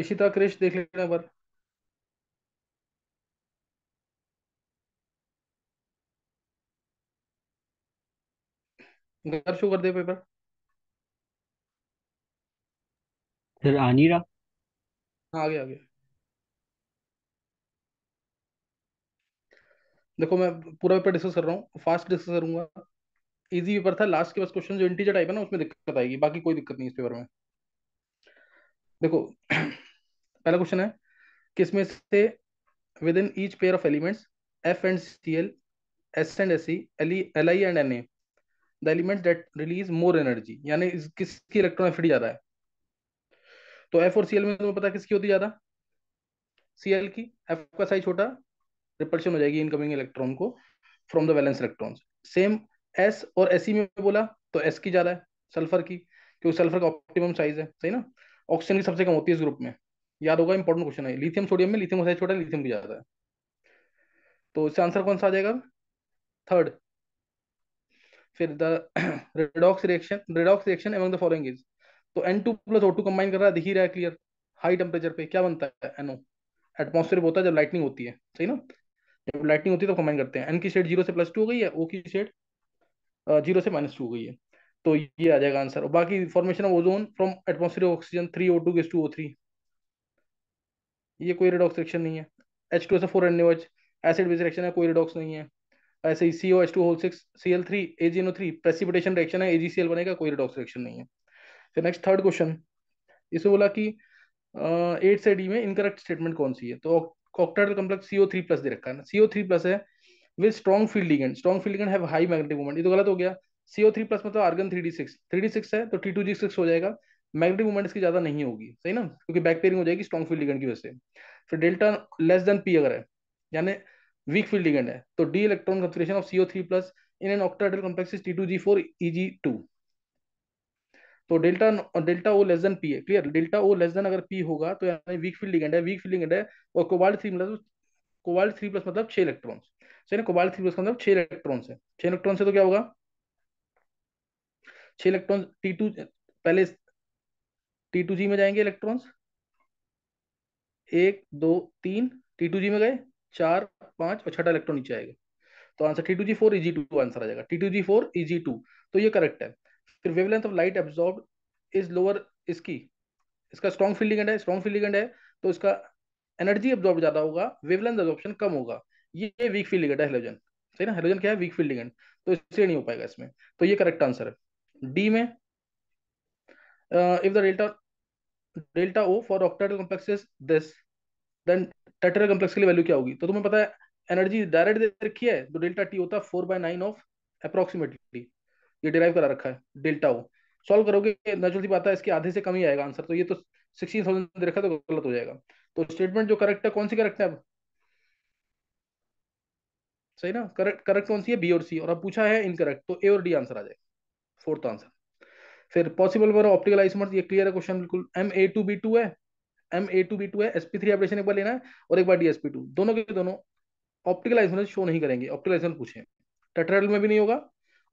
इशिता क्रिश देख लेना पर घर शो कर दे पेपर सर आ नहीं रहा हाँ आ गया आ गया देखो मैं पूरा पेपर डिस्कस कर रहा हूँ फास्ट डिस्कस करूंगा इजी पेपर था लास्ट के बस क्वेश्चन जो इंटीजर टाइप है ना उसमें दिक्कत आएगी बाकी कोई दिक्कत नहीं इस पेपर में देखो पहला क्वेश्चन है किसमें से with in each pair of elements F and C L S and S C L I and N A the element that release more energy यानी किसकी इलेक्ट्रॉनिसिटी ज्यादा है तो एफ और सी एल में तुम्हें पता किसकी होती ज्यादा सी एल की एफ का साइज छोटा रिपल्शन हो जाएगी इनकमिंग इलेक्ट्रॉन को from the valence electron same S और एस सी में बोला तो एस की ज्यादा है सल्फर की क्योंकि सल्फर का ऑप्टिमम साइज है सही ना ऑक्सीजन की सबसे कम होती है इस ग्रुप में याद होगा इंपॉर्टेंट क्वेश्चन है लिथियम सोडियम में लिथियम का छोटा लिथियम भी ज्यादा है तो इसका आंसर कौन सा आ जाएगा थर्ड फिर the redox reaction redox reaction among the following is तो N two plus O two combine कर रहा है दिख ही रहा है क्लियर हाई टेम्परेचर पे क्या बनता है एनओ एटमोसफेयर होता है जब लाइटनिंग होती है सही ना जब लाइटनिंग होती है तो कंबाइन करते हैं एन की शेड जीरो से प्लस टू हो गई है ओ की शेड जीरो से माइनस टू हो गई है तो ये आ जाएगा आंसर बाकी formation of ozone from atmosphere oxygen three O two gas to O three ये कोई रिडॉक्स रिएक्शन नहीं है H two S four N H acid base reaction है कोई रिडॉक्स नहीं है ऐसे ही C O H two whole six C L three A G N O three precipitation reaction है ए जी सी एल बनेगा कोई रिडॉक्स रिएक्शन नहीं है फिर नेक्स्ट थर्ड क्वेश्चन इसे बोला कि एट से डी में इनकरेक्ट स्टेटमेंट कौन सी है तो कॉक्टाइल कम्प्लेक्स ओ थ्री प्लस दे रखा है ना सी ओ थ्री प्लस है with strong field ligand strong field ligand have high magnetic moment ये तो गलत हो गया सीओ थ्री प्लस मतलब argon three D six three D six है तो टी टू जी सिक्स हो जाएगा मैग्नेटिक मूवमेंट इसकी ज्यादा नहीं होगी सही ना क्योंकि बैक पेयरिंग हो जाएगी स्ट्रॉन्ग फील्ड लिगेंड की वजह से फिर डेल्टा लेस देन पी अगर है यानी वीक फील्ड लिगेंड है तो D electron concentration of C O three plus in an octahedral complex is T two G four E G two तो delta delta O less than P है clear delta O less than अगर P होगा तो यानी weak field ligand है weak field ligand है और cobalt three मतलब कोबाल्ट थ्री प्लस मतलब छह इलेक्ट्रॉन्स सही ना कोबाल्ट थ्री प्लस मतलब छह इलेक्ट्रॉन्स है छह इलेक्ट्रॉन से तो क्या होगा छह इलेक्ट्रॉन टी टू पहले टी टू जी में जाएंगे इलेक्ट्रॉन्स एक दो तीन टी टू जी में गए चार पांच और छठा इलेक्ट्रॉन नीचे आएगा तो answer T two G four E G two answer आ जाएगा T two G four E G two तो ये करेक्ट है फिर wavelength of light absorb is lower इसकी इसका स्ट्रॉन्ग फील्डिंग है स्ट्रॉन्ग फील्डिंग है तो इसका एनर्जी एब्जॉर्ब ज्यादा होगा वेवलेंथ एब्जॉर्प्शन कम होगा ये वीक फील्डिंग लिगेंड है हेलोजन सही ना हेलोजन क्या है वीक फील्डिंग तो इससे नहीं हो पाएगा इसमें तो ये करेक्ट आंसर है डी में if the delta delta O for octahedral complex is this then tetrahedral complex के लिए वैल्यू क्या होगी तो तुम्हें पता है एनर्जी डायरेक्ट दे रखी है तो डेल्टा टी होता है four by nine of approximately ये डिराइव करा रखा है डेल्टा ओ सॉल्व करोगे नेचुरल सी बात है इसके आधे से कम ही आएगा आंसर तो ये तो सिक्सटीन थाउजेंड दे रखा तो गलत हो जाएगा तो स्टेटमेंट जो करेक्ट है कौन सी करेक्ट है अब सही ना करेक्ट करेक्ट कौन सी है बी और सी और अब पूछा है इनकरेक्ट तो ए और डी आंसर आ जाएगा फोर्थ आंसर फिर पॉसिबल फॉर ऑप्टिकल आइसोमर्स ये क्लियर है क्वेश्चन बिल्कुल M A two B two है M A two B two है एसपी थ्री ऑपरेशन एक बार लेना है और एक बार डीएसपी टू दोनों के दोनों ऑप्टिकल आइसोमर्स शो नहीं करेंगे ऑप्टिकल आइसोमर पूछे टेट्राडल में भी नहीं होगा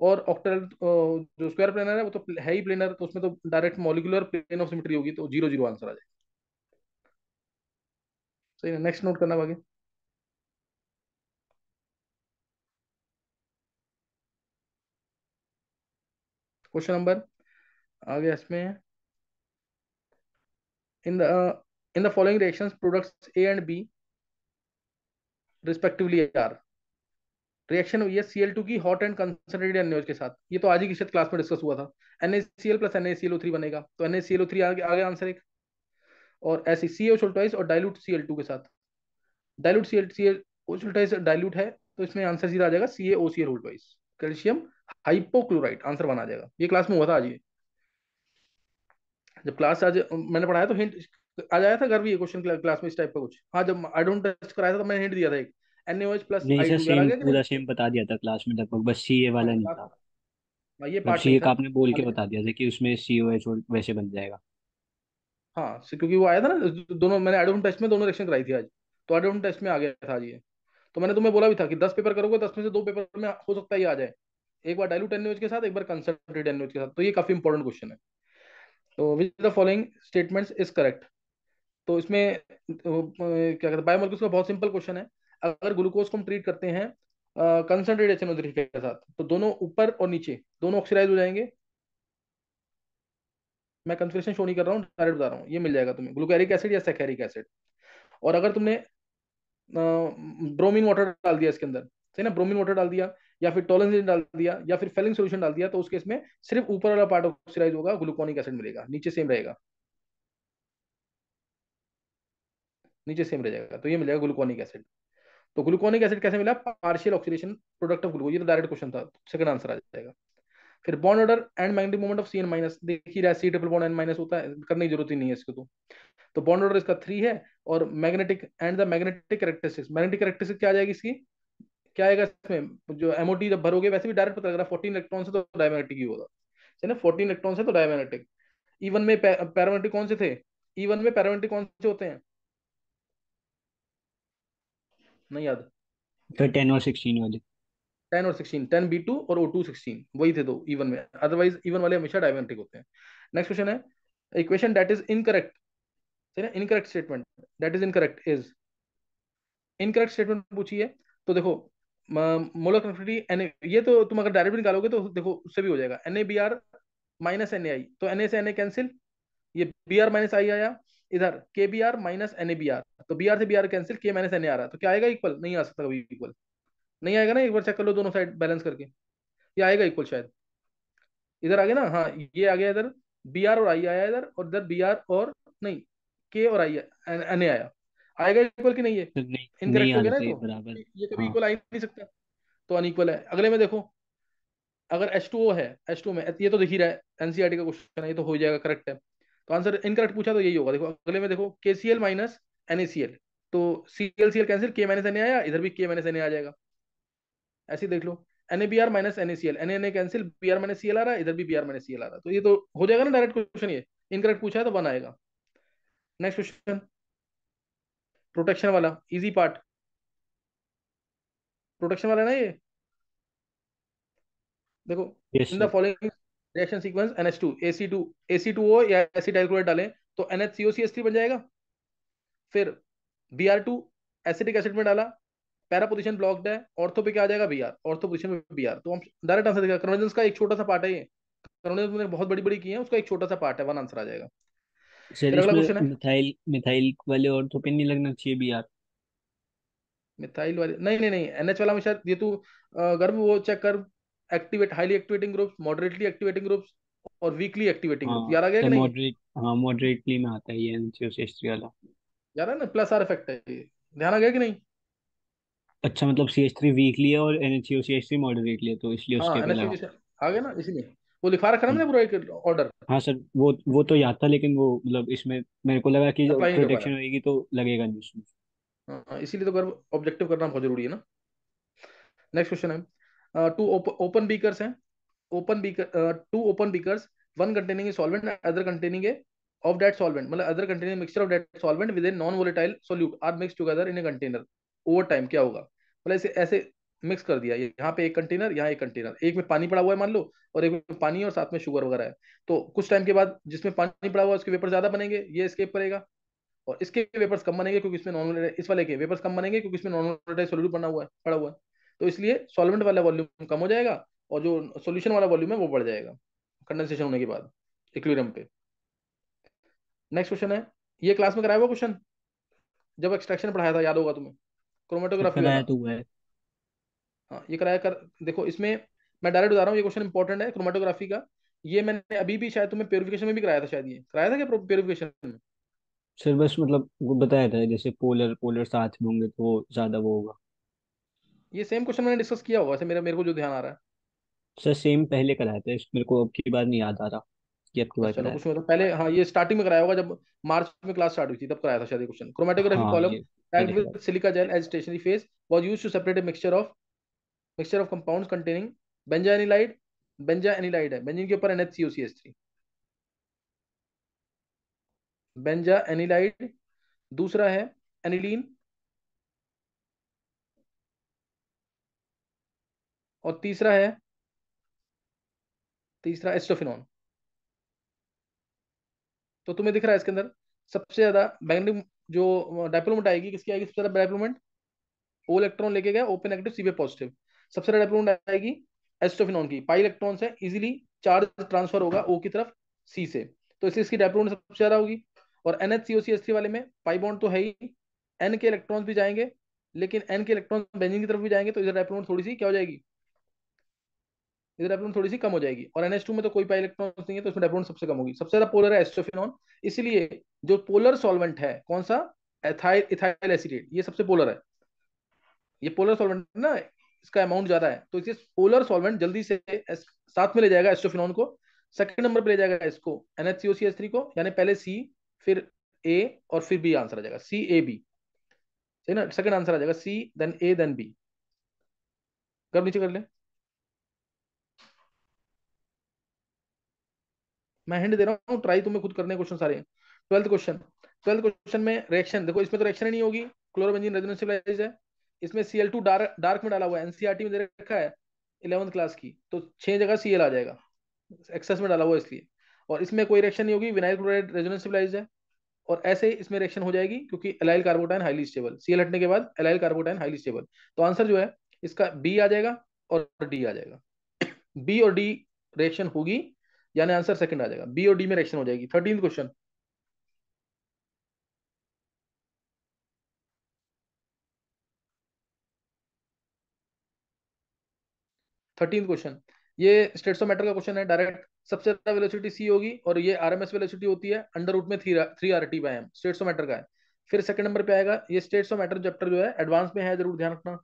और ऑक्टल जो स्क्वायर प्लेनर है वो तो है ही प्लेनर तो उसमें तो direct molecular plane of symmetry होगी तो जीरो जीरो आंसर आ जाएगा सही है नेक्स्ट नोट करना बाकी क्वेश्चन नंबर आ गया इसमें in the in the following reaction reactions A and B respectively are reaction हुई है सी एल टू की हॉट एंड कंसनट्रेटेड एनएच के साथ ये तो आज ही की क्लास में डिस्कस हुआ था एनएसीएल प्लस एनएसीएल थ्री बनेगा तो एनएसीएल थ्री आगे आगे आंसर एक और ऐसे सी एच ओल्टाइस और डायलूट सी एल टू के साथ dilute C L C L ओल्टाइस डायलूट है तो इसमें आंसर सीधा आ जाएगा C A O C L ओल्टाइस कैल्शियम हाइपोक्लोराइट आंसर बना जाएगा ये क्लास में हुआ था आज ये जब क्लास आज मैंने पढ़ाया तो हिंट आ जाया था घर भी क्वेश्चन क्लास में इस टाइप का कुछ हाँ जब आई डोंट टेस्ट कराया था तो मैंने हिंट दिया था एक एनएओएच प्लस नहीं सर सेम पूरा सेम बता दिया था क्लास में लगभग बस सीए वाला नहीं था हाँ, ये पार्ट सीए का आपने बोल के हाँ। बता दिया था कि उसमें सीओएच वैसे बन जाएगा हाँ क्योंकि वो आया था ना दोनों मैंने एडोम टेस्ट में दोनों रिएक्शन कराई थी आज तो एडोम टेस्ट में आ गया था आज ये तो मैंने तुम्हें बोला भी था कि दस पेपर करोगे तो दस में से दो पेपर में हो सकता है ये आ जाए एक बार डायलूट एनएच के साथ एक बार कंसनट्रेटेड एनएच के साथ तो ये काफी इंपॉर्टेंट क्वेश्चन है तो which the following statements is correct तो इसमें तो, क्या कहते हैं बायोमोलिक्यूल्स का बहुत सिंपल क्वेश्चन है अगर ग्लूकोज को हम ट्रीट करते हैं कंसनट्रेटेड एचएनओ के साथ तो दोनों ऊपर और नीचे दोनों ऑक्सीडाइज हो जाएंगे मैं कंफ्यूजन शो नहीं कर रहा हूँ डायरेक्ट बता रहा हूँ ये मिल जाएगा तुम्हें ग्लूकोरिक एसिड या सेकेरिक एसिड और अगर तुमने ब्रोमीन वाटर डाल दिया इसके अंदर सही ना ब्रोमीन वाटर डाल दिया या फिर टोलेंजिन डाल दिया या फिर फेलिंग सोल्यूशन डाल दिया तो उस केस में सिर्फ ऊपर वाला पार्ट ऑक्सीडाइज होगा ग्लूकोनिक एसिड मिलेगा नीचे सेम रहेगा नीचे सेम रह जाएगा तो ये मिलेगा ग्लूकोनिक एसिड तो ग्लूकोनिक एसिड कैसे मिला partial oxidation product of glucose ये तो डायरेक्ट क्वेश्चन था सेकंड आंसर आ जाएगा फिर bond order and magnetic moment of C N minus देखिए C triple bond N minus होता है करने की जरूरत ही नहीं है इसको तो तो बॉन्ड ऑर्डर इसका थ्री है और magnetic and the magnetic characteristics magnetic characteristic क्या आ जाएगी इसकी क्या आएगा इसमें जो एमओटी जब भरोगे वैसे भी डायरेक्ट पता लग लगेगा फोर्टीन इलेक्ट्रॉन से तो डायमैग्नेटिक ही होगा ना फोर्टीन इलेक्ट्रॉन से तो डायमैग्नेटिक इवन में पैरामेट्रिक कौन से थे इवन में पैरामेट्रिक कौन से होते हैं नहीं याद तो 10 और सिक्सटीन वाले टेन और सिक्सटीन टेन बी टू और ओ टू सिक्सटीन वही थे दो इवन में अदरवाइज इवन वाले हमेशा डायमेट्रिक होते हैं नेक्स्ट क्वेश्चन है इक्वेशन दैट इज इनकरेक्ट ठीक है incorrect statement that is incorrect is incorrect statement पूछिए तो देखो मोलर कन्डक्टिविटी एन ये तो तुम अगर डायरेक्ट भी निकालोगे तो देखो उससे भी हो जाएगा N A B R minus N A I तो एन ए से एन ए कैंसिल ये बी आर माइनस आई आया इधर के B R minus N A B R तो बी आर से बी आर कैंसिल के माइनस एन ए आ रहा तो क्या आएगा इक्वल नहीं आ सकता कभी इक्वल नहीं आएगा ना एक बार चेक कर लो दोनों साइड बैलेंस करके ये आएगा इक्वल शायद इधर आ गया ना हाँ ये आ गया इधर बी आर और आई आया इधर और इधर बी आर और नहीं के और आई एन ए आया आएगा इक्वल कि नहीं है इनकरेक्ट हो गया ना तो ये कभी इक्वल हाँ। आ ही नहीं सकता तो अनइक्वल है अगले में देखो अगर एच H2O है एच टू में ये तो दिख ही रहा है एनसीआर e का क्वेश्चन है ये तो हो जाएगा करेक्ट है तो आंसर इनकरेक्ट पूछा तो यही होगा देखो अगले में देखो के सी एल माइनस NaCl तो C C L L cancel के माइनस Na आया इधर भी के माइनस Na आ जाएगा ऐसे देख लो N A B R minus N N N A cancel B R minus C L आ रहा है इधर भी B R minus C L आ रहा है तो ये तो हो जाएगा ना डायरेक्ट क्वेश्चन ये इनकरेक्ट पूछा है तो वन आएगा नेक्स्ट क्वेश्चन प्रोटेक्शन वाला इजी पार्ट प्रोटेक्शन वाला ना ये देखो in the following reaction sequence NH two two A A C C two O या एसिटाइल डाइक्लोराइड डालें तो सी सी ओ एस थ्री बन जाएगा फिर B R two acetic acid में डाला पैरा पोजिशन ब्लॉक्ड है ऑर्थो पे क्या आ जाएगा बी आर ऑर्थो पोजिशन में बी आर तो हम डायरेक्ट आंसर देगा कन्वर्जेंस का एक छोटा सा पार्ट है ये कन्वर्जेंस मैंने बहुत बड़ी बड़ी की है उसका एक छोटा सा पार्ट है वन आंसर आ जाएगा सर तेरा अगला इसमें क्वेश्चन है मिथाइल मिथाइल वाले और तो पिन नहीं लगना चाहिए भी यार मिथाइल वाले नहीं नहीं नहीं एनएच वाला में शायद ये तू तो, गर्भ वो चेक कर activate highly activating groups moderately activating groups और वीकली एक्टिवेटिंग ग्रुप यार आ गया कि तो नहीं मॉडरेट हाँ मॉडरेटली में आता है ये एनसीओ हिस्ट्री वाला यार है ना प्लस आर इफेक्ट है ये ध्यान आ गया कि नहीं अच्छा मतलब सी एच थ्री वीकली है और N H C H three moderately है तो इसलिए हाँ उसके पहले एनएच आ गया ना इसीलिए वो लिखा रखा ना हाँ। मैंने पूरा एक ऑर्डर हाँ सर वो वो तो याद था लेकिन वो मतलब इसमें मेरे को लगा कि Apply नहीं कर पा प्रोटेक्शन होगी तो लगेगा नहीं उसमें हाँ, इसीलिए तो कर ऑब्जेक्टिव करना बहुत जरूरी है ना नेक्स्ट क्वेश्चन है टू ओपन बीकर्स हैं open beaker two open beakers one containing a solvent other containing a of that solvent मतलब other containing mixture of that solvent with in non volatile solute are mix together in a container over time क्या होगा मतलब ऐसे ऐसे mix कर दिया यहाँ पे एक कंटेनर यहाँ एक कंटेनर एक में पानी पड़ा हुआ है मान लो और एक में पानी और साथ में शुगर वगैरह है तो कुछ टाइम के बाद जिसमें पानी पड़ा हुआ है उसके वेपर ज्यादा बनेंगे ये स्केप करेगा और इसके वेपर्स कम बनेंगे क्योंकि इसमें नॉर्मल इस वाले के वेपर्स कम बनेंगे क्योंकि इसमें नॉर्मल सोल्यूट बना हुआ है पड़ा हुआ है तो इसलिए सॉल्वेंट वाला वॉल्यूम कम हो जाएगा और जो सोल्यूशन वाला वॉल्यूम है वो बढ़ जाएगा कंडेंसेशन होने के बाद इक्विलिब्रियम पे नेक्स्ट क्वेश्चन है ये क्लास में कराया हुआ क्वेश्चन जब एक्सट्रैक्शन पढ़ाया था याद होगा तुम्हें क्रोमेटोग्राफी हाँ, ये कराया कर देखो इसमें मैं डायरेक्ट बता रहा हूँ ये क्वेश्चन इंपॉर्टेंट है क्रोमेटोग्राफी का ये मैंने अभी भी शायद तुम्हें प्योरिफिकेशन में भी कराया था शायद ये कराया था क्या प्योरिफिकेशन में सर बस मतलब वो बताया था जैसे पोलर पोलर साथ में होंगे तो ज्यादा वो होगा ये सेम क्वेश्चन मैंने डिस्कस किया हुआ मेरे मेरे को जो ध्यान आ रहा है सर सेम पहले कराया था मेरे को अब की बार नहीं याद आ रहा कि अब की बार अच्छा, कुछ मतलब पहले हाँ ये स्टार्टिंग में कराया होगा जब मार्च में क्लास स्टार्ट हुई थी तब कराया था शायद question chromatography column silica gel as stationary phase was used to separate a mixture of mixture of compounds containing benzanilide benzanilide है बेंजिन के ऊपर एनएच बेंजा एनिलाइड दूसरा है एनिलीन और तीसरा है तीसरा एस्टोफिन तो तुम्हें दिख रहा है इसके अंदर सबसे ज्यादा मैग्नेटिक जो डाइप्लोमेंट आएगी किसकी आएगी सबसे ज्यादा डाइप्लोमेंट ओ इलेक्ट्रॉन लेके गया ओपन नेगेटिव सीबे पॉजिटिव सबसे रेड हाइपरबोन आएगी एस्टोफिनॉन की पाई इलेक्ट्रॉन से इजिली चार्ज ट्रांसफर होगा ओ की तरफ सी से तो इससे इसकी डाइप्रोन सबसे ज्यादा होगी और एन एच सी वाले में पाई बॉन्ड तो है ही एन के इलेक्ट्रॉन भी जाएंगे लेकिन एन के इलेक्ट्रॉन बेंजिन की तरफ भी जाएंगे तो इधर डाइप्रोन थोड़ी सी क्या हो जाएगी इधर डाइप्रोन थोड़ी सी कम हो जाएगी और एनएच में तो कोई पाई इलेक्ट्रॉन नहीं है तो उसमें डाइप्रोन सबसे कम होगी सबसे ज्यादा पोलर है एस्टोफिनॉन इसलिए जो पोलर सॉल्वेंट है कौन सा एथाइल इथाइल एसिटेट ये सबसे पोलर है ये पोलर सॉल्वेंट ना इसका अमाउंट ज्यादा है तो इसे पोलर सॉल्वेंट जल्दी से साथ में ले जाएगा एस्टोफिनॉन को सेकंड नंबर पे ले जाएगा इसको एनएचसीओसीएच3 को यानी पहले सी फिर ए और फिर बी आंसर आ जाएगा सी ए बी सही ना सेकंड आंसर आ जाएगा C then A then B कर नीचे कर ले मैं हिंट दे रहा हूँ ट्राई तुम्हें खुद करने क्वेश्चन सारे ट्वेल्थ क्वेश्चन ट्वेल्थ क्वेश्चन में रिएक्शन देखो इसमें तो रिएक्शन ही नहीं होगी क्लोरोबेंजीन रेजोनेंस है इसमें C L two dark dark में डाला हुआ है एनसीआरटी e में दे रखा है इलेवंथ क्लास की तो छह जगह सी एल आ जाएगा एक्सेस में डाला हुआ इसलिए और इसमें कोई रिएक्शन नहीं होगी विनाइल क्लोराइड रेजोनेंस स्टेबलाइज है और ऐसे इसमें रिएक्शन हो जाएगी क्योंकि allyl carbocation highly stable CL हटने के बाद एलाइल कार्बोटाइन हाईली स्टेबल तो आंसर जो है इसका बी आ जाएगा और डी आ जाएगा बी और डी रिएक्शन होगी यानी आंसर सेकंड आ जाएगा बी और डी में रिएक्शन हो जाएगी थर्टीन क्वेश्चन थर्टीन क्वेश्चन ये स्टेट्स ऑफ मैटर का क्वेश्चन है डायरेक्ट सबसे ज्यादा वेलोसिटी सी होगी और ये आरएमएस वेलोसिटी होती है अंडर रूट में three three R T by M states of matter का है फिर सेकंड नंबर पे आएगा ये स्टेट्स ऑफ मैटर चैप्टर जो है एडवांस में है जरूर ध्यान रखना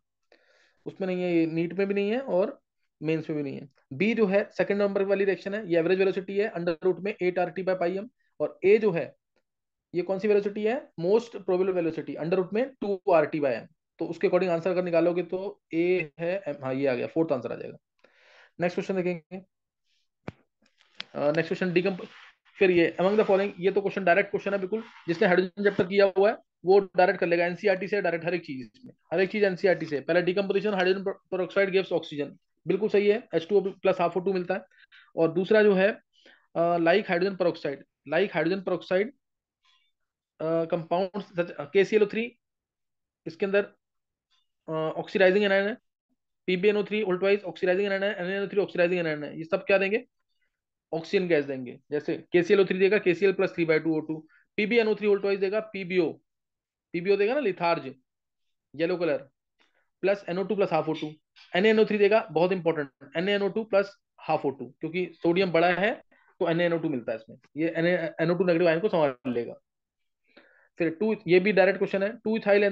उसमें नहीं है ये नीट में भी नहीं है और मेन्स में भी नहीं है बी जो है सेकंड नंबर वाली रिएक्शन है ये एवरेज वेलोसिटी है अंडर रूट में eight R T by M और ए जो है ये कौन सी वेलोसिटी है most probable velocity under root में two R T by M तो उसके अकॉर्डिंग आंसर अगर निकालोगे तो ए है हाँ ये आ गया फोर्थ आंसर आ जाएगा नेक्स्ट क्वेश्चन देखेंगे नेक्स्ट क्वेश्चन डिकम्प फिर ये अमंग द फॉलोइंग ये तो क्वेश्चन डायरेक्ट क्वेश्चन है बिल्कुल जिसने हाइड्रोजन चैप्टर किया हुआ है वो डायरेक्ट कर लेगा एनसीईआरटी e से डायरेक्ट हर एक चीज में हर एक चीज एनसीईआरटी e से पहले decomposition hydrogen peroxide gives oxygen बिल्कुल सही है H two plus half two मिलता है और दूसरा जो है like hydrogen peroxide like hydrogen peroxide compound के सी एल थ्री इसके अंदर ऑक्सीडाइजिंग एनाइन है PbNO3 ऑल्टवाइज ऑक्सीडाइजिंग एनायन है NaNO3 ऑक्सीडाइजिंग एनायन है ये सब क्या देंगे ऑक्सीजन गैस देंगे जैसे KClO3 देगा KCl plus three by two O two PbNO3 ऑल्टवाइज देगा PbO PbO देगा ना litharge yellow colour plus NO two plus half O two N three देगा बहुत important N two plus half O two क्योंकि सोडियम बड़ा है तो एन टू मिलता है इसमें ये एन टू नेगेटिव आयन को संभाल लेगा फिर टू ये भी डायरेक्ट क्वेश्चन है two ethyl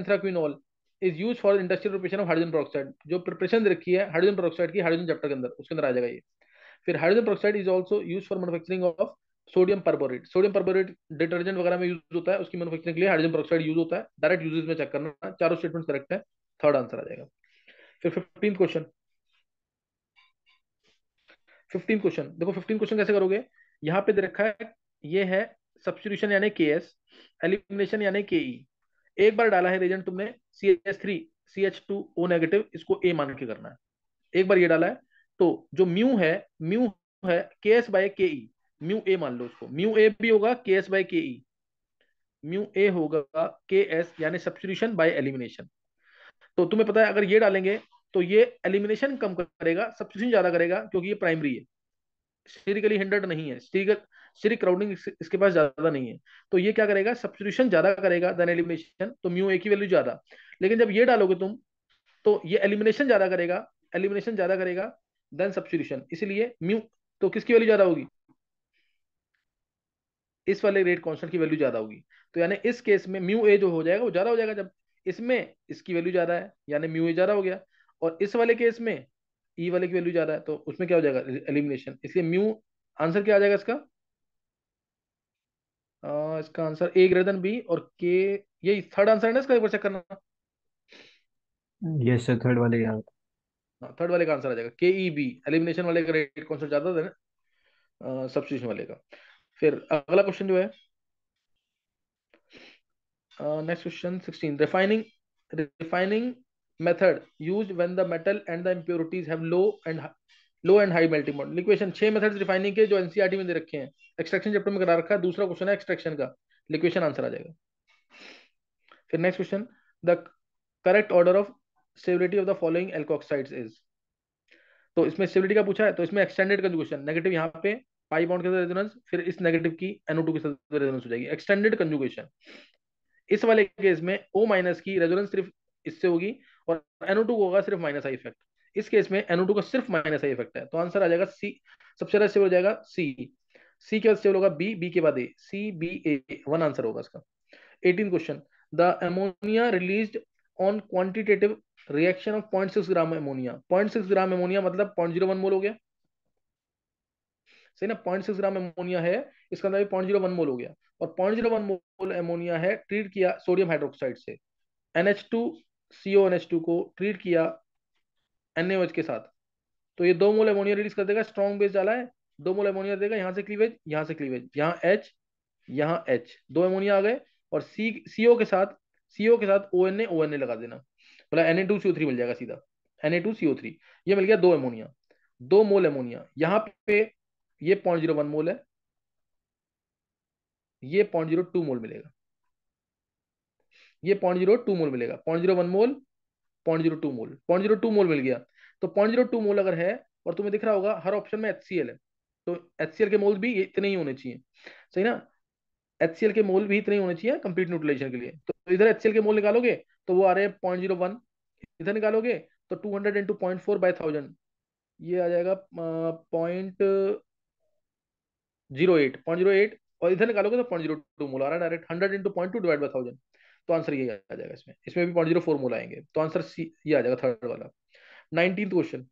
is use for industrial preparation of hydrogen peroxide जो प्रिपरेशन रखी है हाइड्रोजन प्रोक्साइड की हाइड्रोजन चैप्टर के अंदर उसके अंदर आ जाएगा ये फिर hydrogen peroxide is also use for manufacturing of sodium perborate sodium perborate detergent वगैरह में यूज होता है उसकी मैनुफेक्चरिंग के लिए हाइड्रोजन प्रोक्साइड यूज होता है डायरेक्ट यूजेज में चेक करना चारों स्टेटमेंट करेक्ट है थर्ड आंसर आ जाएगा फिर फिफ्टीन क्वेश्चन फिफ्टीन क्वेश्चन देखो फिफ्टीन क्वेश्चन कैसे करोगे यहाँ पे दे रखा है ये है सब्सिट्यूशन यानी के एस एलिमिनेशन यानी के ई e। एक बार डाला है रेजेंट तुमने C H three C H two O negative इसको ए मान के करना है एक बार ये डाला है तो जो म्यू है म्यू है के एस बाय के ई म्यू ए मान लो उसको म्यू ए भी होगा के एस बाय के ई म्यू ए होगा के एस यानी सब्सिट्यूशन बाय एलिमिनेशन तो तुम्हें पता है अगर ये डालेंगे तो ये एलिमिनेशन कम करेगा सब्सिट्यूशन ज्यादा करेगा क्योंकि ये प्राइमरी है स्टेरिकली हिंडर्ड नहीं है स्टेरिकल स्टेरिक क्राउडिंग इसके पास ज्यादा नहीं है तो ये क्या करेगा सब्सिट्यूशन ज्यादा करेगा देन एलिमिनेशन तो म्यू ए की वैल्यू ज्यादा लेकिन जब ये डालोगे तुम तो ये एलिमिनेशन ज्यादा करेगा एलिमिनेशन ज्यादा करेगा देन सब्सिट्यूशन इसलिए म्यू तो किसकी वैल्यू ज्यादा होगी इस वाले रेट कॉन्स्टेंट की वैल्यू ज्यादा होगी तो यानी इस केस में म्यू ए जो हो जाएगा वो ज्यादा हो जाएगा जब इसमें इसकी वैल्यू ज्यादा है यानी म्यू ए ज्यादा हो गया और इस वाले केस में ई e वाले की वैल्यू ज्यादा है तो उसमें क्या हो जाएगा एलिमिनेशन इसलिए म्यू आंसर क्या आ जाएगा इसका आ, इसका answer A greater than B और के यही थर्ड आंसर है ना इसका एक बार चेक करना यस सर थर्ड वाले का थर्ड हाँ, वाले का आंसर आ जाएगा के ई बी एलिमिनेशन वाले का रेट कौन सा ज्यादा है सब्सटीट्यूशन वाले का फिर अगला क्वेश्चन जो है next question 16 refining refining method use when the metal and the impurities है low and high melting mode liquation छह मेथड्स रिफाइनिंग के जो एनसीईआरटी e में दे रखे हैं एक्सट्रैक्शन चैप्टर में करा रखा है दूसरा क्वेश्चन है एक्सट्रैक्शन का लिक्वेशन आंसर आ जाएगा फिर next question the correct order of stability of the following alkoxide is तो इसमें सेविलिटी का पूछा है तो इसमें एक्सटेंडेड कंजुगेशन नेगेटिव यहाँ पे पाई बॉन्ड के साथ रेजोनेंस फिर इस नेगेटिव की एनओ टू के साथ रेजोनेंस हो जाएगी एक्सटेंडेड कंजुगेशन इस वाले केस में ओ माइनस की रेजोनेंस सिर्फ इससे होगी और एनओ टू होगा सिर्फ माइनस आई इफेक्ट इस केस में एनओ टू का सिर्फ माइनस आई इफेक्ट है तो आंसर आ जाएगा सी सबसे ज्यादा स्टेबल हो जाएगा सी सी के बाद स्टेबल होगा बी बी के बाद A C B A one answer होगा इसका eighteen question the ammonia release on quantitative reaction of point six gram ammonia point six gram ammonia मतलब पॉइंट जीरो वन मोल हो गया सही ना पॉइंट सिक्स ग्राम एमोनिया है इसका अंदर पॉइंट जीरो वन मोल हो गया और point zero one mole ammonia है ट्रीट किया सोडियम हाइड्रोक्साइड से NH two C O N H two को ट्रीट किया एन एच के साथ तो ये दो मोल एमोनिया रिलीज कर देगा स्ट्रॉन्ग बेस डाला है दो मोल एमोनिया देगा यहाँ से क्लीवेज यहाँ से क्लीवेज यहाँ एच यहाँ एच दो एमोनिया आ गए और सी सी ओ के साथ सी ओ के साथ O N A O N A लगा देना बोला N A two C O three मिल जाएगा सीधा N A two C O three ये मिल गया दो एमोनिया दो मोल एमोनिया यहाँ पे ये पॉइंट जीरो वन मोल है ये पॉइंट जीरो टू मोल मिलेगा ये पॉइंट जीरो टू मोल मिलेगा point zero one mole point zero two mole point zero two mole मिल गया तो पॉइंट जीरो टू मोल अगर है और तुम्हें दिख रहा होगा हर ऑप्शन में एच है तो एच के मोल भी इतने ही होने चाहिए सही ना एच के मोल भी इतने ही होने चाहिए कंप्लीट न्यूट्रलाइजेशन के लिए तो इधर एच के मोल निकालोगे तो वो आ रहे हैं पॉइंट जीरो वन इधर निकालोगे तो two hundred into point four by thousand ये आ जाएगा point zero eight point zero eight और इधर निकालोगे तो पॉइंट जीरो टू मोल आ रहा है direct hundred into point two divide by thousand तो आंसर ये आ जाएगा इसमें इसमें भी पॉइंट जीरो फोर मोल आएंगे तो आंसर सी ये आ जाएगा थर्ड वाला nineteen question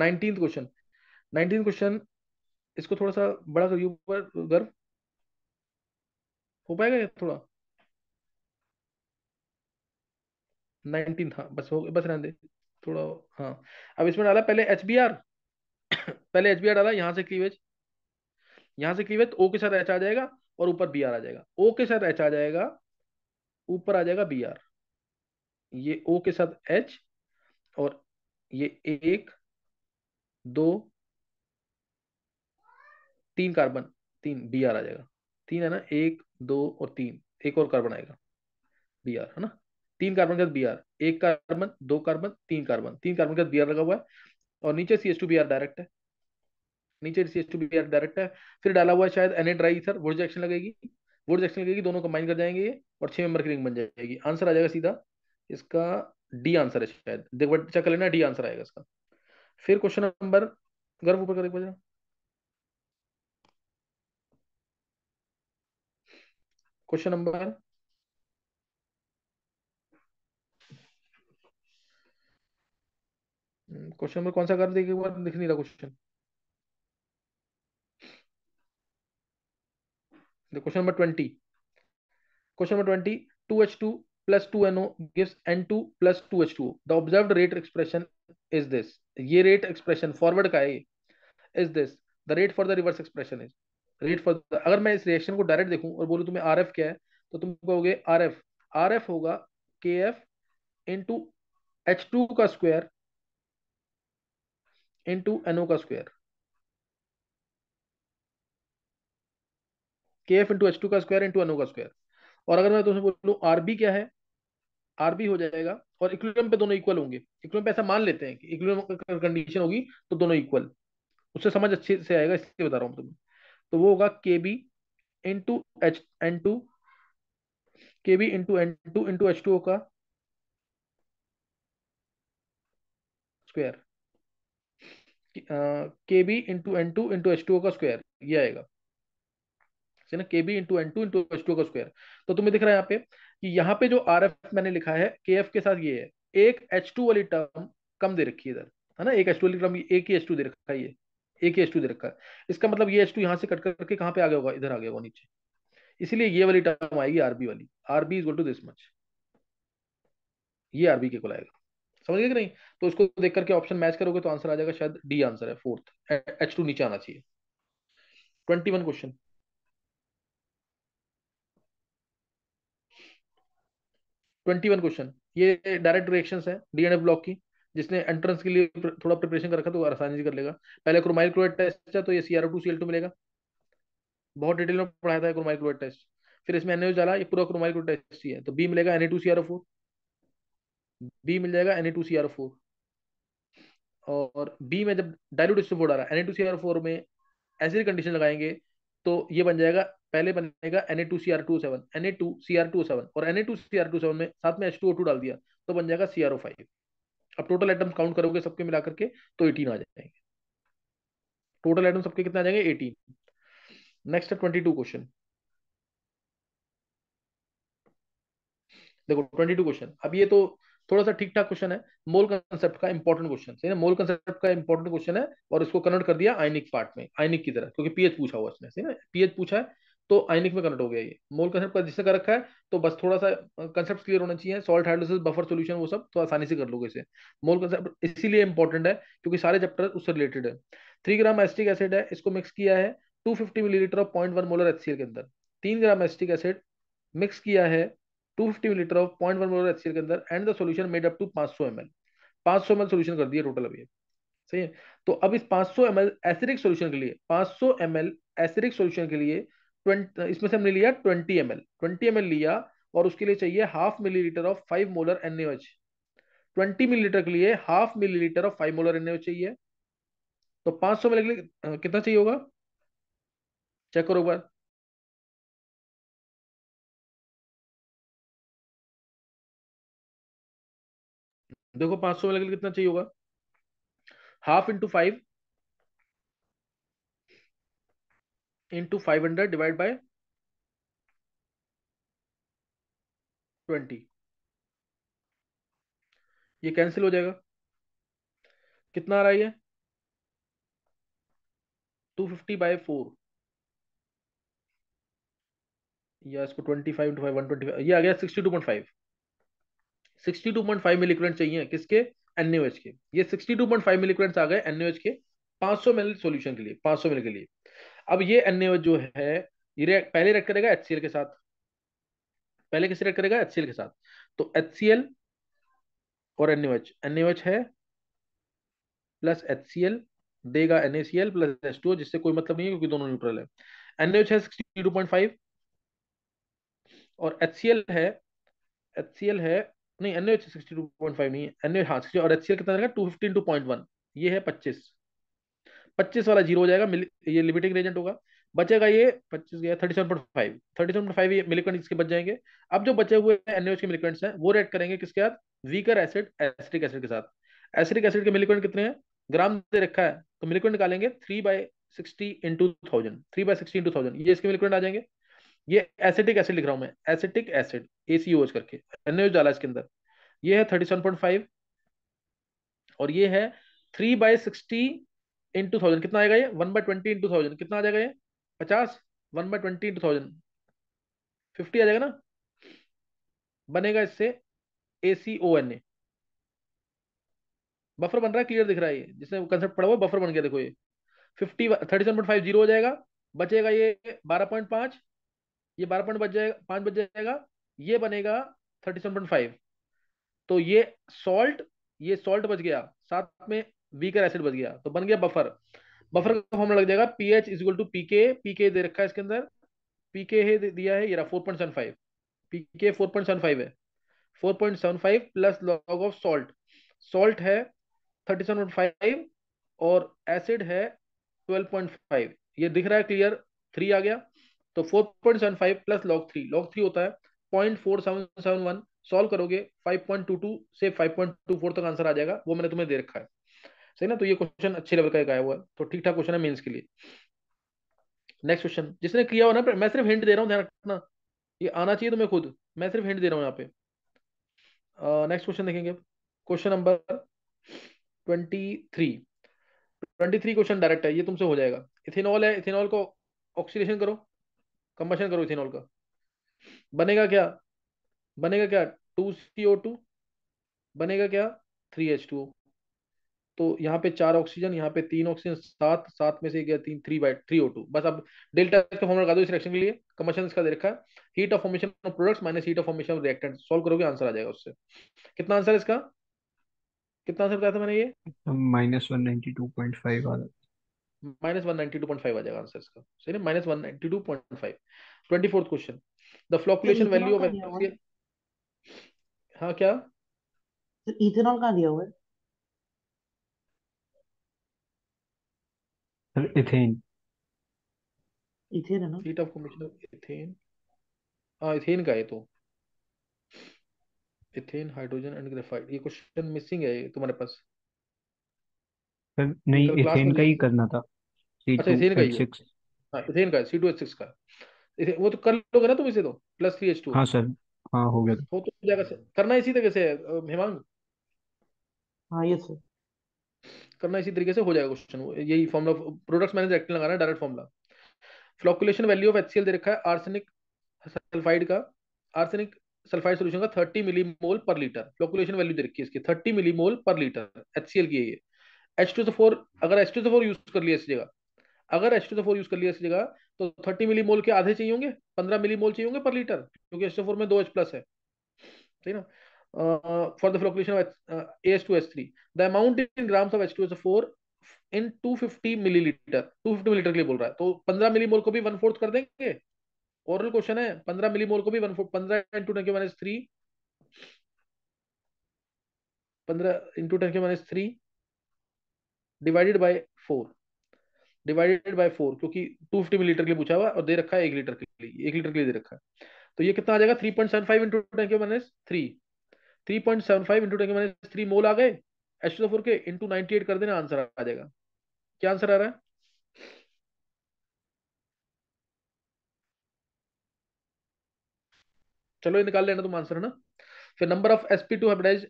nineteen question nineteen question इसको थोड़ा सा बड़ा करिए ऊपर गर्व हो पाएगा ये थोड़ा नाइनटीन हाँ बस हो बस रहने दे थोड़ा हाँ अब इसमें डाला पहले एच बी आर पहले एच बी आर डाला यहाँ से क्लीवेज यहाँ से क्लीवेज ओ के साथ एच आ जाएगा और ऊपर बी आर आ जाएगा ओ के साथ एच आ जाएगा ऊपर आ जाएगा बी आर ये ओ के साथ एच और ये एक दो तीन कार्बन तीन बी आर आ जाएगा तीन है ना एक दो और तीन एक और कार्बन आएगा बी आर है ना तीन कार्बन के साथ बी आर एक कार्बन दो कार्बन तीन कार्बन तीन कार्बन के साथ बी आर लगा हुआ है और नीचे C S two B R direct है नीचे सी टू बी डायरेक्ट है फिर डाला हुआ शायद एन ए ड्राई सर वोट जैक्शन लगेगी वोट जैक्शन लगेगी दोनों कंबाइन कर जाएंगे और छह मेंबर की रिंग बन जाएगी आंसर आ जाएगा सीधा इसका डी आंसर है शायद देख बट चेक कर लेना डी आंसर आएगा इसका फिर क्वेश्चन नंबर गर्व ऊपर कर एक बार क्वेश्चन नंबर क्वेश्चन नंबर कौन सा कर देखिए एक बार दिख नहीं रहा question the question number 20 question number 20 2h2 plus 2no gives n2 plus 2h2 the observed rate expression is this ye rate expression forward ka hai is this the rate for the reverse expression is rate for the अगर मैं इस reaction को direct देखूं और बोलूं तुम्हें RF क्या है तो तुम कहोगे आरएफ आरएफ होगा kf into h2 का स्क्वायर into no का square K F into H two का स्क्वायर इंटू अनु का स्क्वायर और अगर मैं तुमसे बोलूँ आर बी क्या है आर बी हो जाएगा और इक्विलिब्रियम पे दोनों इक्वल होंगे इक्विलिब्रियम पे ऐसा मान लेते हैं कि इक्विलिब्रियम कंडीशन होगी तो दोनों इक्वल उससे समझ अच्छे से आएगा इसलिए बता रहा हूँ तुम्हें तो वो होगा K B into H N two K B into N two into H two का square K B into N two into H two का स्क्वायर ये आएगा ना K B into N two into H two का square तो तुम्हें दिख रहा है यहाँ पे कि यहाँ पे जो आर एफ मैंने लिखा है के एफ के साथ ये है एक एच टू वाली टर्म कम दे रखी है इधर है ना एक एच टू वाली टर्म एक ही एच टू दे रखा है ये एक ही एच टू दे रखा है इसका मतलब ये एच टू यहाँ से कट करके कहाँ पे आ गया होगा इधर आ गया होगा नीचे इसीलिए ये वाली टर्म आएगी आरबी वाली RB is equal to this much ये आरबी के को आएगा समझ गए कि नहीं तो इसको देख करके ऑप्शन मैच करोगे तो आंसर आ जाएगा शायद डी आंसर है फोर्थ एच टू नीचे आना चाहिए twenty one question twenty one question ये डायरेक्ट रिएक्शन है डीएनए ब्लॉक की जिसने एंट्रेंस के लिए थोड़ा प्रिपरेशन कर रखा तो आसानी से कर लेगा पहले क्रोमाइल क्लोराइड टेस्ट है तो ये C R two C L two मिलेगा बहुत डिटेल में पढ़ाया था क्रोमाइल क्लोराइड टेस्ट फिर इसमें एनएच डाला ये पूरा क्रोमाइल क्लोराइड टेस्ट ही है तो बी मिलेगा NA two C R four B मिल जाएगा NA two C R four और बी में जब डायलूट स्टोफोर्ड आ रहा है N two C R four में ऐसी कंडीशन लगाएंगे तो ये बन जाएगा पहले बनेगा N A two C R two seven N A two C R two seven और N A two C R two seven में साथ में एच टू ओ टू डाल दिया तो बन जाएगा सी आर ओ फाइव अब टोटल एटम्स काउंट करोगे सबके मिला करके तो एटीन आ जाएंगे टोटल आइटम सबके कितने आ जाएंगे एटीन नेक्स्ट है ट्वेंटी टू क्वेश्चन देखो ट्वेंटी टू क्वेश्चन अब ये तो थोड़ा सा ठीक ठाक क्वेश्चन है मोल कंसेप्ट का इंपॉर्टेंट क्वेश्चन सही है मोल कंसेप्ट का इंपॉर्टेंट क्वेश्चन है और इसको कन्वर्ट कर दिया आयनिक पार्ट में आयनिक की तरह क्योंकि पीएच पूछा हुआ सही ना पीएच पूछा है तो आयनिक में कन्वर्ट हो गया ये मोल कंसेप्ट जिससे कर रखा है तो बस थोड़ा सा कंसेप्ट क्लियर होना चाहिए सॉल्ट हाइड्रोसिस बफर सोल्यूशन वो सब तो आसानी से कर लोगे इसे मोल कंसेप्ट इसीलिए इंपॉर्टेंट है क्योंकि सारे चैप्टर उससे रिलेटेड है थ्री ग्राम एस्टिक एसिड है इसको मिक्स किया है two fifty millilitre of point one molar HCl के अंदर तीन ग्राम एस्टिक एसिड मिक्स किया है two fifty millilitre of point one molar HCl के अंदर and the solution made up to पांच सौ एम एल पांच सौ एम एल सोल्यूशन कर दिया टोटल अभी सही है तो अब इस पांच सौ एम एल एसिडिक सोल्यूशन के लिए पांच सौ एम एल एसिडिक सोल्यूशन के लिए 20 इसमें से हमने लिया twenty M L twenty M L लिया और उसके लिए चाहिए half millilitre of five molar N A H twenty millilitre के लिए half millilitre of five molar N A H चाहिए तो पांच सौ मिली कितना चाहिए होगा चेक करो बार देखो पांच सौ मिली कितना चाहिए होगा half into five into five hundred divide by twenty ये कैंसिल हो जाएगा कितना आ रहा है ये टू फिफ्टी बाय फोर या इसको twenty five into five one twenty ये आ गया sixty two point five sixty two point five मिलीक्रेंट चाहिए किसके एनएच के ये सिक्सटी टू पॉइंट फाइव मिलीक्रेंट्स आ गए एनएच के पांच सौ मिल सोल्यूशन के लिए पांच सौ मिल के लिए अब ये एन जो है ये रिएक्ट पहले रेड करेगा एच के साथ पहले किसे रेड करेगा एच के साथ तो एच और एन एच एन है प्लस एच देगा एन प्लस एस जिससे कोई मतलब नहीं है क्योंकि दोनों न्यूट्रल है एन है सिक्सटी टू पॉइंट फाइव और एच है एच है नहीं N H sixty two point five नहीं है एन हाँ और एच सी एल कितना two fifteen two point one ये है पच्चीस पच्चीस वाला जीरो हो जाएगा ये लिमिटिंग रेजेंट होगा बचेगा ये पच्चीस गया thirty seven point five thirty seven point five ये मिलिकेंट इसके बच जाएंगे अब जो बचे हुए एनएच के मिलिकेंट्स हैं वो रेड करेंगे किसके साथ वीकर एसिड एसिटिक एसिड के साथ एसिटिक एसिड के मिलिकेंट कितने हैं ग्राम दे रखा है तो मिलिकेंट निकालेंगे three by sixty into thousand three by sixty into thousand ये इसके मिलिकेंट आ जाएंगे ये एसिटिक एसिड लिख रहा हूँ मैं acetic acid A C ACO करके एनएच डाला इसके अंदर ये है थर्टी सेवन पॉइंट फाइव और ये है three by sixty into thousand कितना आएगा ये one by twenty into thousand कितना आ जाएगा ये पचास one by twenty into thousand fifty आ जाएगा ना बनेगा इससे ए सी ओ एन ए बफर बन रहा है क्लियर दिख रहा है ये जिसने कंसेप्ट पढ़ा हुआ बफर बन गया देखो ये fifty thirty seven point five zero हो जाएगा बचेगा ये बारह पॉइंट पाँच ये बारह पॉइंट बच जाएगा पाँच बच जाएगा ये बनेगा थर्टी सेवन पॉइंट फाइव तो ये सॉल्ट ये सॉल्ट बच गया साथ में वीकर एसिड बच गया तो बन गया बफर बफर का फॉर्मूला लग जाएगा P H equal to pK pK दे रखा है इसके अंदर पीके है दिया है फोर ये रहा 4.75 पीके फाइव है four point seven five plus log of salt salt है थर्टी सेवन पॉइंट फाइव और एसिड है ट्वेल्व पॉइंट फाइव ये दिख रहा है क्लियर थ्री आ गया तो four point seven five plus log three log three होता है point four seven seven one solve करोगे फाइव पॉइंट टू टू से फाइव पॉइंट टू फोर तक आंसर आ जाएगा वो मैंने तुम्हें दे रखा है सही ना तो ये क्वेश्चन अच्छे लेवल का एक आया हुआ है तो ठीक ठाक क्वेश्चन है मेन्स के लिए नेक्स्ट क्वेश्चन जिसने किया हुआ ना मैं सिर्फ हिंट दे रहा हूँ ध्यान रखना ये आना चाहिए तुम्हें तो खुद मैं सिर्फ हिंट दे रहा हूँ यहाँ पे नेक्स्ट क्वेश्चन देखेंगे question number twenty three twenty three question direct है ये तुमसे हो जाएगा इथेनॉल है इथेनॉल को ऑक्सीडेशन करो कंबशन करो इथेनॉल का बनेगा क्या बनेगा क्या टू सी ओ टू बनेगा क्या थ्री एच टू ओ तो यहाँ पे चार ऑक्सीजन यहाँ पे तीन ऑक्सीजन सात सात में से गया तीन three by three O two बस अब डेल्टा का फॉर्मूला लगा दो इस रिएक्शन के लिए कमर्शन का दे रखा है heat of formation of products minus heat of formation of reactant solve करोगे आंसर आ जाएगा उससे कितना आंसर इसका कितना आंसर बताया था मैंने ये minus one ninety two point five आ minus one ninety two point five आ जाएगा आंसर इसका सही ना minus one ninety two point five twenty fourth question the flocculation value of हाँ क्या इथेनॉल कहाँ दिया हुआ है हाँ, इथेन इथेन है ना हीट ऑफ कमिश्नर इथेन हाँ इथेन का है तो इथेन हाइड्रोजन एंड ग्रेफाइट ये क्वेश्चन मिसिंग है तुम्हारे पास सर नहीं इथेन का ही करना था अच्छा इथेन का ही है हाँ इथेन का सी टू एच सिक्स का वो तो कर लोगे ना तुम इसे तो प्लस थ्री एच टू हाँ सर हाँ हो गया तो तो जाएगा करना इसी तरह से हेमांग हाँ यस सर करना इसी तरीके से हो जाएगा क्वेश्चन यही फॉर्मला प्रोडक्ट्स मैंने डायरेक्ट लगाना direct formula flocculation value of HCl दे रखा है आर्सेनिक सल्फाइड का आर्सेनिक सल्फाइड सोल्यूशन का thirty millimole per litre flocculation value दे रखी है इसकी thirty millimole per litre HCL की है ये एच टू फोर अगर एच टू फोर यूज कर लिया इस जगह अगर एच टू फोर यूज कर लिया इस जगह तो थर्टी मिली मोल के आधे चाहिए होंगे पंद्रह मिली मोल चाहिए होंगे पर लीटर क्योंकि एच टू फोर में दो एच प्लस है सही ना uh, for the flocculation of uh, AS2H3. The amount in grams of H2SO4 in 250 millilitre 250 millilitre के लिए बोल रहा है तो 15 मिलीमोल को भी वन फोर्थ कर देंगे ओरल क्वेश्चन है 15 मिलीमोल को भी वन फोर्थ 15 इंटू टेन के माइनस थ्री पंद्रह इंटू टेन के डिवाइडेड बाय 4. डिवाइडेड बाय 4 क्योंकि 250 मिलीलीटर के लिए पूछा हुआ और दे रखा है 1 लीटर के लिए 1 लीटर के लिए दे रखा है तो ये कितना आ जाएगा थ्री पॉइंट सेवन के three three point seven five minus three mol आ गए एच टू के इंटू नाइनटी एट कर देना आंसर आ जाएगा क्या आंसर आ रहा है चलो ये निकाल लेना तुम आंसर है ना फिर number of SP two hybridised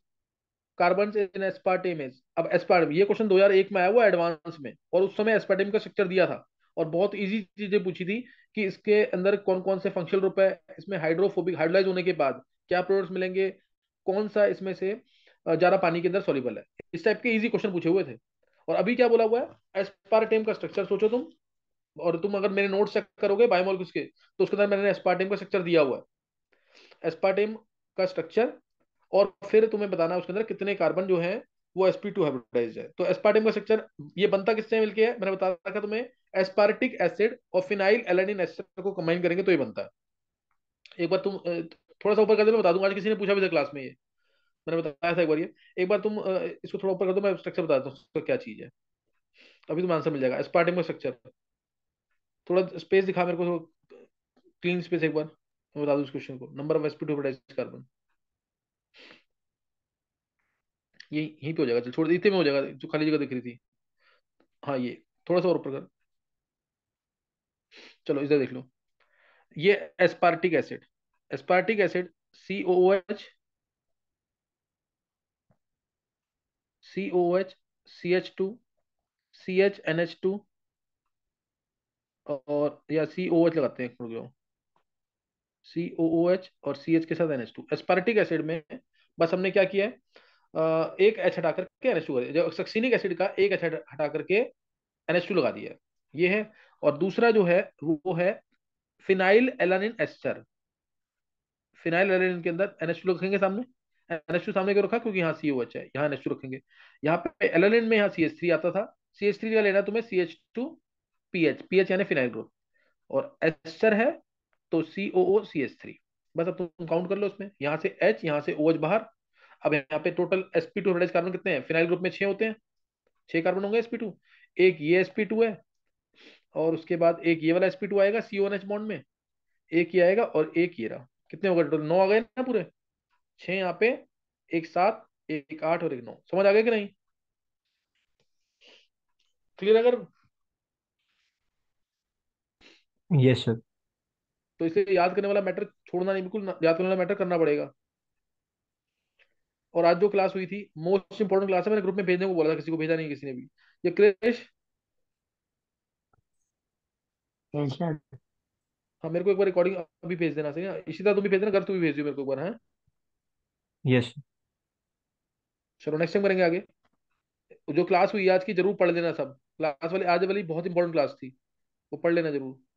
carbon in aspartame is अब एस्पार्टेम ये क्वेश्चन 2001 में आया हुआ एडवांस में और उस समय एसपार्टेम का स्ट्रक्चर दिया था और बहुत इजी चीजें पूछी थी कि इसके अंदर कौन कौन से फंक्शनल रूप है इसमें हाइड्रोफोबिक हाइड्रोलाइज होने के बाद क्या प्रोडक्ट्स मिलेंगे कौन सा इसमें से ज्यादा पानी के अंदर सोलिबल है इस टाइप के इजी क्वेश्चन पूछे हुए थे और अभी क्या बोला हुआ है एस्पार्टेम का स्ट्रक्चर सोचो तुम और तुम अगर मेरे नोट चेक करोगे बायोमोल के तो उसके अंदर मैंने एस्पार्टेम का स्ट्रक्चर दिया हुआ है एस्पार्टेम का स्ट्रक्चर और फिर तुम्हें बताना उसके अंदर कितने कार्बन जो है वो एसपी टू हाइब्रिडाइज है तो एस्पार्टेम का स्ट्रक्चर ये बनता किससे मिलके है मैंने बता रखा तुम्हें एस्पार्टिक एसिड और फिनाइल एलानिन एस्टर को कंबाइन करेंगे तो ये बनता है एक बार तुम थोड़ा सा ऊपर कर दे मैं बता दूंगा आज किसी ने पूछा भी था क्लास में ये मैंने बताया था एक बार ये एक बार तुम इसको थोड़ा ऊपर कर दो मैं स्ट्रक्चर बता देता हूँ क्या चीज़ है अभी तुम्हें आंसर मिल जाएगा स्पार्टिंग में स्ट्रक्चर थोड़ा स्पेस दिखा मेरे को क्लीन स्पेस एक बार मैं बता दूँ इस क्वेश्चन को number of SP two carbon ये यहीं पे हो जाएगा चल छोड़ इतने में हो जाएगा जो खाली जगह दिख रही थी हाँ ये थोड़ा सा और ऊपर कर चलो इधर देख लो ये aspartic acid aspartic acid C O H C O H C H two C H N H two और या सी ओ एच लगाते हैं एक सी ओ ओ एच और सी एच के साथ N H two aspartic acid में बस हमने क्या किया है एक एच हटा करके एन एच टू जो सक्सिनिक एसिड का एक एच हटा करके एन एच टू लगा दिया ये है और दूसरा जो है वो है phenyl alanine ester phenyl alanine के अंदर एनएच टू रखेंगे सामने एनएच टू सामने क्यों रखा क्योंकि यहाँ सी ओ एच है यहाँ एनएच टू रखेंगे यहाँ पे एलेन में यहाँ सी एच थ्री आता था सी एच थ्री का लेना तुम्हें C H two P H P H यानी फिनाइल ग्रुप और एस्टर है तो सी ओ ओ सी एच थ्री बस अब तुम काउंट कर लो उसमें यहाँ से एच यहाँ से ओ एच बाहर अब यहाँ पे total S P two carbon कितने हैं फिनाइल ग्रुप में छह होते हैं छह कार्बन होंगे एस पी टू एक ये एस पी टू है और उसके बाद एक ये वाला एस पी टू आएगा C O N H bond में एक ये आएगा और एक ये रहा कितने हो गए टोटल नौ आ गए ना पूरे छह यहाँ पे एक सात एक आठ और एक नौ समझ आ गया कि नहीं क्लियर अगर यस सर तो इसे याद करने वाला मैटर छोड़ना नहीं बिल्कुल याद करने वाला मैटर करना पड़ेगा और आज जो क्लास हुई थी मोस्ट इंपोर्टेंट क्लास है मैंने ग्रुप में भेजने को बोला था किसी को भेजा नहीं किसी ने भी ये क्रेश हाँ मेरे को एक बार रिकॉर्डिंग अभी भेज देना सही इसी तरह तुम भी भेज देना घर तू भी भेज दियो मेरे को एक बार हाँ यस चलो नेक्स्ट टाइम करेंगे आगे जो क्लास हुई आज की जरूर पढ़ लेना सब क्लास वाली आज वाली बहुत इंपॉर्टेंट क्लास थी वो पढ़ लेना जरूर